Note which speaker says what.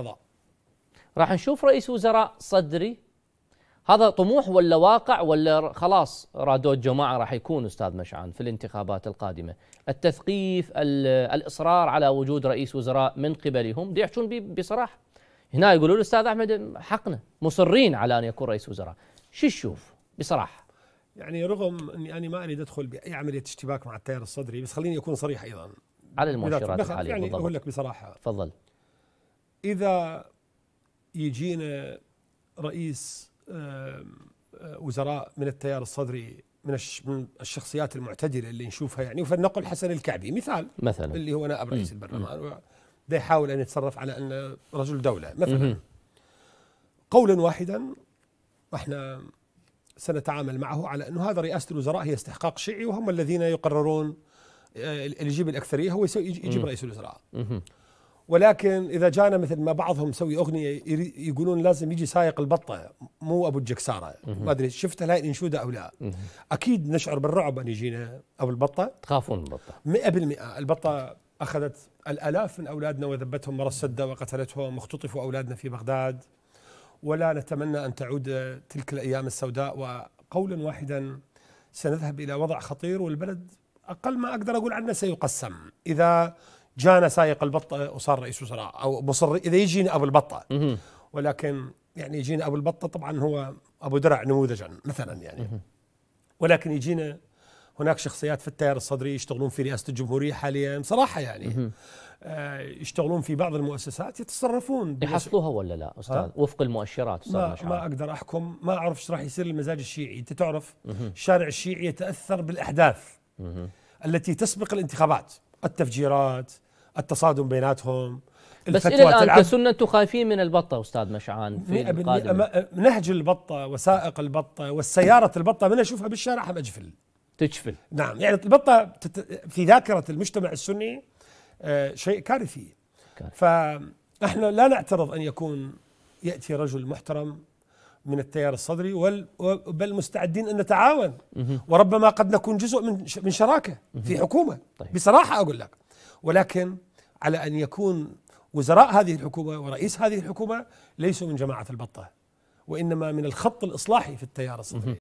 Speaker 1: القضاء راح نشوف رئيس وزراء صدري هذا طموح ولا واقع ولا خلاص رادود جماعة راح يكون أستاذ مشعان في الانتخابات القادمة التثقيف الإصرار على وجود رئيس وزراء من قبلهم دي يحجون بصراحة هنا يقولوا الأستاذ أحمد حقنا مصرين على أن يكون رئيس وزراء شو تشوف بصراحة يعني رغم أني أنا ما أريد أدخل بأي عملية اشتباك مع التيار الصدري بس خليني أكون صريح أيضا على المؤشرات الحالية يعني أقول لك بصراحة تفضل اذا يجينا رئيس وزراء من التيار الصدري من الشخصيات المعتدله اللي نشوفها يعني فلنقل حسن الكعبي مثال مثلا اللي هو نائب رئيس البرلمان ده يحاول ان يتصرف على انه رجل دوله مثلا قولا واحدا احنا سنتعامل معه على انه هذا رئاسه الوزراء هي استحقاق شيعي وهم الذين يقررون اللي يجيب الاكثريه هو يجيب رئيس الوزراء ولكن اذا جانا مثل ما بعضهم يسوي اغنيه يقولون لازم يجي سايق البطه مو ابو الجكساره ما ادري شفت هاي الانشوده او لا اكيد نشعر بالرعب ان يجينا ابو البطه تخافون البطه 100% البطه اخذت الالاف من اولادنا وذبتهم مر السده وقتلتهم واختطفوا اولادنا في بغداد ولا نتمنى ان تعود تلك الايام السوداء وقولا واحدا سنذهب الى وضع خطير والبلد اقل ما اقدر اقول عنه سيقسم اذا جانا سايق البطه وصار رئيس وزراء او مصر اذا يجينا ابو البطه ولكن يعني يجينا ابو البطه طبعا هو ابو درع نموذجا مثلا يعني ولكن يجينا هناك شخصيات في التيار الصدري يشتغلون في رئاسه الجمهوريه حاليا صراحه يعني آه، يشتغلون في بعض المؤسسات يتصرفون يحصلوها ولا لا استاذ وفق المؤشرات ما, ما اقدر احكم ما اعرف ايش راح يصير المزاج الشيعي انت تعرف الشارع الشيعي يتاثر بالاحداث التي تسبق الانتخابات التفجيرات التصادم بيناتهم بس الى الان كسنه انتم خايفين من البطه استاذ مشعان في القادم نهج البطه وسائق البطه والسياره البطه من اشوفها بالشارع هم اجفل تجفل نعم يعني البطه في ذاكره المجتمع السني آه، شيء كارثي فاحنا لا نعترض ان يكون ياتي رجل محترم من التيار الصدري بل مستعدين ان نتعاون وربما قد نكون جزء من من شراكه في حكومه طيب. بصراحه اقول لك ولكن على أن يكون وزراء هذه الحكومة ورئيس هذه الحكومة ليسوا من جماعة البطة وإنما من الخط الإصلاحي في التيار الصدري